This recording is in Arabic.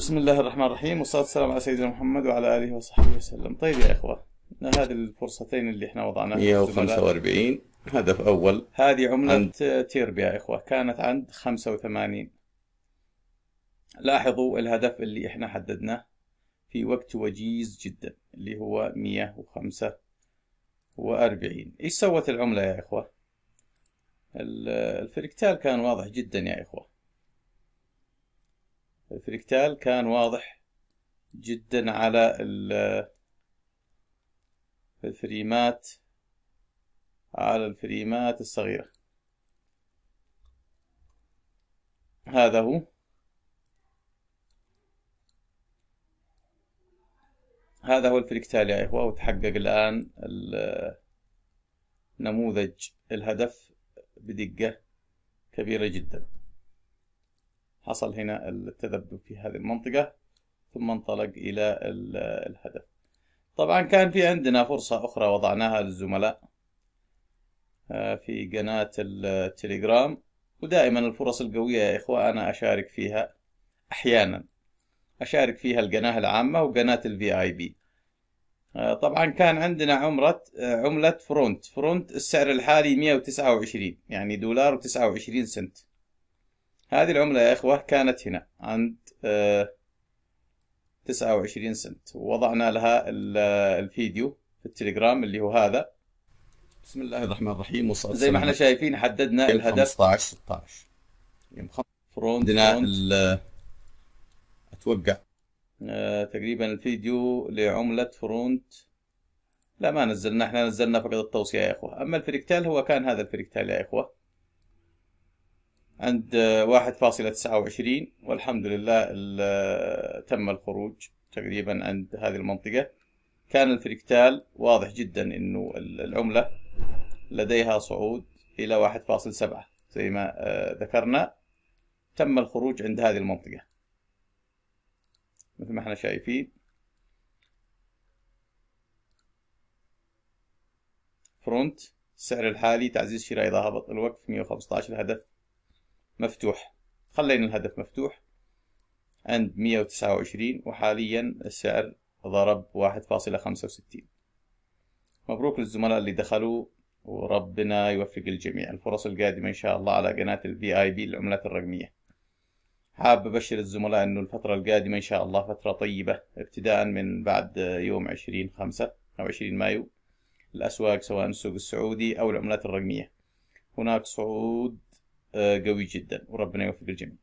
بسم الله الرحمن الرحيم والصلاة والسلام على سيدنا محمد وعلى آله وصحبه وسلم طيب يا إخوة هذه الفرصتين اللي احنا وضعناها 145 هدف أول هذه عملة عند... تيرب يا إخوة كانت عند 85 لاحظوا الهدف اللي احنا حددناه في وقت وجيز جدا اللي هو 145 ايش سوت العملة يا إخوة الفركتال كان واضح جدا يا إخوة الفريكتال كان واضح جدا على الفريمات على الفريمات الصغيرة هذا هو هذا هو الفريكتال يا إخوة وتحقق الآن نموذج الهدف بدقة كبيرة جداً حصل هنا التذبذب في هذه المنطقة ثم انطلق إلى الهدف طبعا كان في عندنا فرصة أخرى وضعناها للزملاء آه، في قناة التليجرام ودائما الفرص القوية يا إخوة أنا أشارك فيها أحيانا أشارك فيها القناة العامة وقناة الفي آي آه، بي طبعا كان عندنا عمرة عملة فرونت فرونت السعر الحالي 129 يعني دولار و29 سنت هذه العملة يا إخوة كانت هنا عند آه، تسعة وعشرين سنت ووضعنا لها آه، الفيديو في التليجرام اللي هو هذا بسم الله الرحمن الرحيم وصلت زي ما احنا شايفين حددنا الهدف 15 16 يوم فرونت عندنا آه، اتوقع آه تقريبا الفيديو لعملة فرونت لا ما نزلنا احنا نزلنا فقط التوصية يا اخوة اما الفريكتال هو كان هذا الفريكتال يا اخوة عند 1.29 والحمد لله تم الخروج تقريبا عند هذه المنطقة كان الفريكتال واضح جدا انه العملة لديها صعود الى 1.7 زي ما آه، ذكرنا تم الخروج عند هذه المنطقة مثل ما احنا شايفين فرونت السعر الحالي تعزيز شراء اذا هبط الوقف 115 الهدف مفتوح خلينا الهدف مفتوح عند 129 وحاليا السعر ضرب 1.65 مبروك للزملاء اللي دخلوا وربنا يوفق الجميع الفرص القادمة إن شاء الله على قناة البي آي بي العملات الرقمية حاب أبشر الزملاء أنه الفترة القادمة إن شاء الله فترة طيبة ابتداء من بعد يوم 20 خمسة أو 20 مايو الأسواق سواء السوق السعودي أو العملات الرقمية هناك صعود قوي جدا وربنا يوفق الجميع